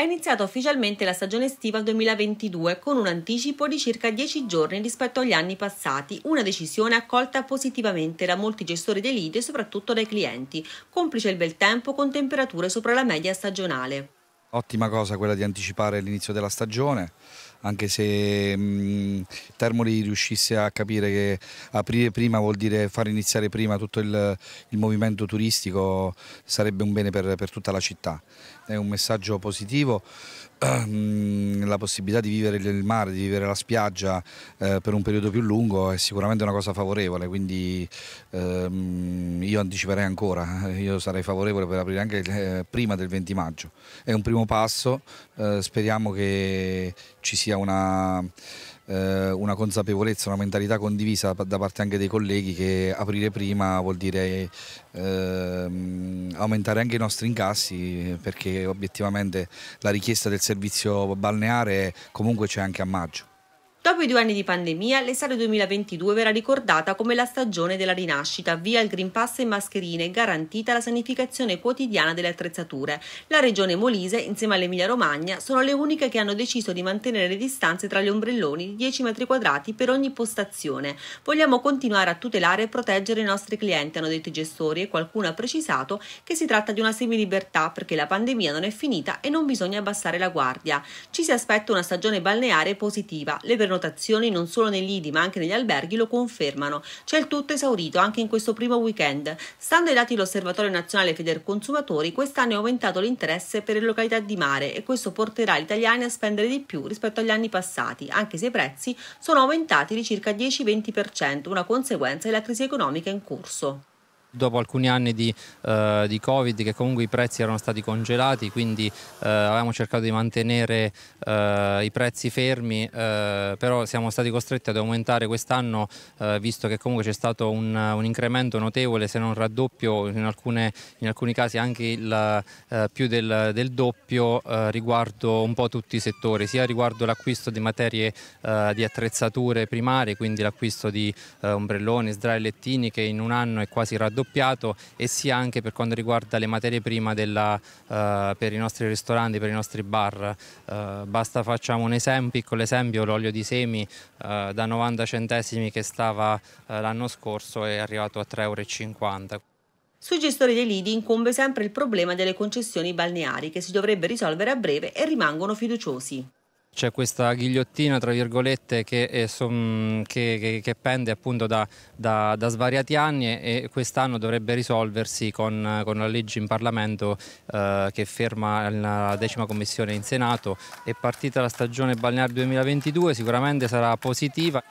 È iniziata ufficialmente la stagione estiva 2022 con un anticipo di circa 10 giorni rispetto agli anni passati, una decisione accolta positivamente da molti gestori dei lead e soprattutto dai clienti, complice il bel tempo con temperature sopra la media stagionale. Ottima cosa quella di anticipare l'inizio della stagione anche se mh, mm, Termoli riuscisse a capire che aprire prima vuol dire far iniziare prima tutto il, il movimento turistico sarebbe un bene per, per tutta la città. È un messaggio positivo mm, la possibilità di vivere il mare, di vivere la spiaggia eh, per un periodo più lungo è sicuramente una cosa favorevole, quindi ehm, io anticiperei ancora, eh, io sarei favorevole per aprire anche eh, prima del 20 maggio. È un primo passo, eh, speriamo che ci sia sia una, eh, una consapevolezza, una mentalità condivisa da parte anche dei colleghi che aprire prima vuol dire eh, aumentare anche i nostri incassi perché obiettivamente la richiesta del servizio balneare comunque c'è anche a maggio. Dopo i due anni di pandemia, l'estate 2022 verrà ricordata come la stagione della rinascita, via il Green Pass e mascherine, garantita la sanificazione quotidiana delle attrezzature. La regione Molise, insieme all'Emilia Romagna, sono le uniche che hanno deciso di mantenere le distanze tra gli ombrelloni di 10 metri quadrati per ogni postazione. Vogliamo continuare a tutelare e proteggere i nostri clienti, hanno detto i gestori e qualcuno ha precisato che si tratta di una semilibertà perché la pandemia non è finita e non bisogna abbassare la guardia. Ci si aspetta una stagione balneare positiva. Le prenotazioni non solo nei lidi ma anche negli alberghi lo confermano. C'è il tutto esaurito anche in questo primo weekend. Stando ai dati dell'Osservatorio Nazionale Consumatori, quest'anno è aumentato l'interesse per le località di mare e questo porterà gli italiani a spendere di più rispetto agli anni passati, anche se i prezzi sono aumentati di circa 10-20%, una conseguenza della crisi economica in corso dopo alcuni anni di, eh, di, Covid che comunque i prezzi erano stati congelati, quindi eh, avevamo cercato di mantenere eh, i prezzi fermi, eh, però siamo stati costretti ad aumentare quest'anno eh, visto che comunque c'è stato un, un, incremento notevole, se non raddoppio, in, alcune, in alcuni casi anche il, eh, più del, del doppio riguardo un po' tutti i settori, sia riguardo l'acquisto di materie di attrezzature primarie, quindi l'acquisto di ombrelloni, lettini che in un anno è quasi raddoppiato raddoppiato e sia anche per quanto riguarda le materie prime della, eh, per i nostri ristoranti, per i nostri bar. Eh, basta facciamo un, esempio, un piccolo esempio, l'olio di semi eh, da 90 centesimi che stava eh, l'anno scorso è arrivato a 3,50 euro. Sui gestori dei lidi incombe sempre il problema delle concessioni balneari che si dovrebbe risolvere a breve e rimangono fiduciosi. C'è questa ghigliottina, tra virgolette, che, eh, son, che, che, che pende appunto da, da, da, svariati anni e quest'anno dovrebbe risolversi con, con, la legge in Parlamento eh, che ferma la decima commissione in Senato. È partita la stagione balneare 2022, sicuramente sarà positiva.